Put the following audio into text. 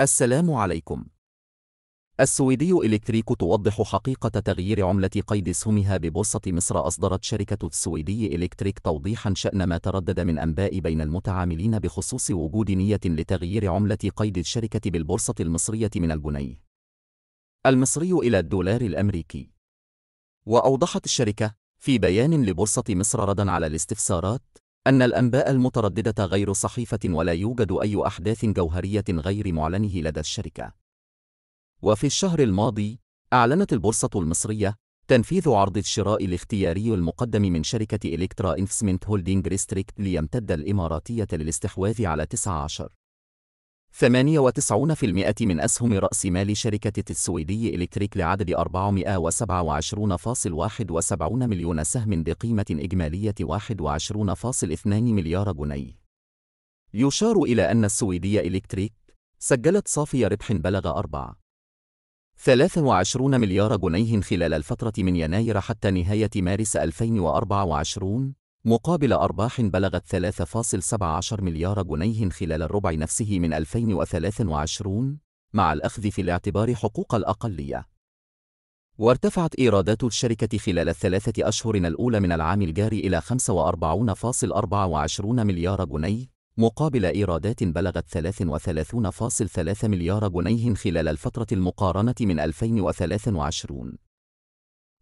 السلام عليكم. السويدي إلكتريك توضح حقيقة تغيير عملة قيد سهمها ببورصة مصر أصدرت شركة السويدي إلكتريك توضيحا شأن ما تردد من أنباء بين المتعاملين بخصوص وجود نية لتغيير عملة قيد الشركة بالبورصة المصرية من الجنيه المصري إلى الدولار الأمريكي. وأوضحت الشركة في بيان لبورصة مصر ردا على الاستفسارات أن الأنباء المترددة غير صحيفة ولا يوجد أي أحداث جوهرية غير معلنه لدى الشركة. وفي الشهر الماضي، أعلنت البورصة المصرية تنفيذ عرض الشراء الاختياري المقدم من شركة إلكترا إنفسمنت هولدينج ريستريكت ليمتد الإماراتية للاستحواذ على 19 98% من أسهم رأس مال شركة السويدي إلكتريك لعدد 427.71 مليون سهم بقيمة إجمالية 21.2 مليار جنيه. يشار إلى أن السويدية إلكتريك سجلت صافي ربح بلغ 4 23 مليار جنيه خلال الفترة من يناير حتى نهاية مارس 2024 مقابل أرباح بلغت 3.17 مليار جنيه خلال الربع نفسه من 2023 مع الأخذ في الاعتبار حقوق الأقلية. وارتفعت إيرادات الشركة خلال الثلاثة أشهر الأولى من العام الجاري إلى 45.24 مليار جنيه مقابل إيرادات بلغت 33.3 مليار جنيه خلال الفترة المقارنة من 2023.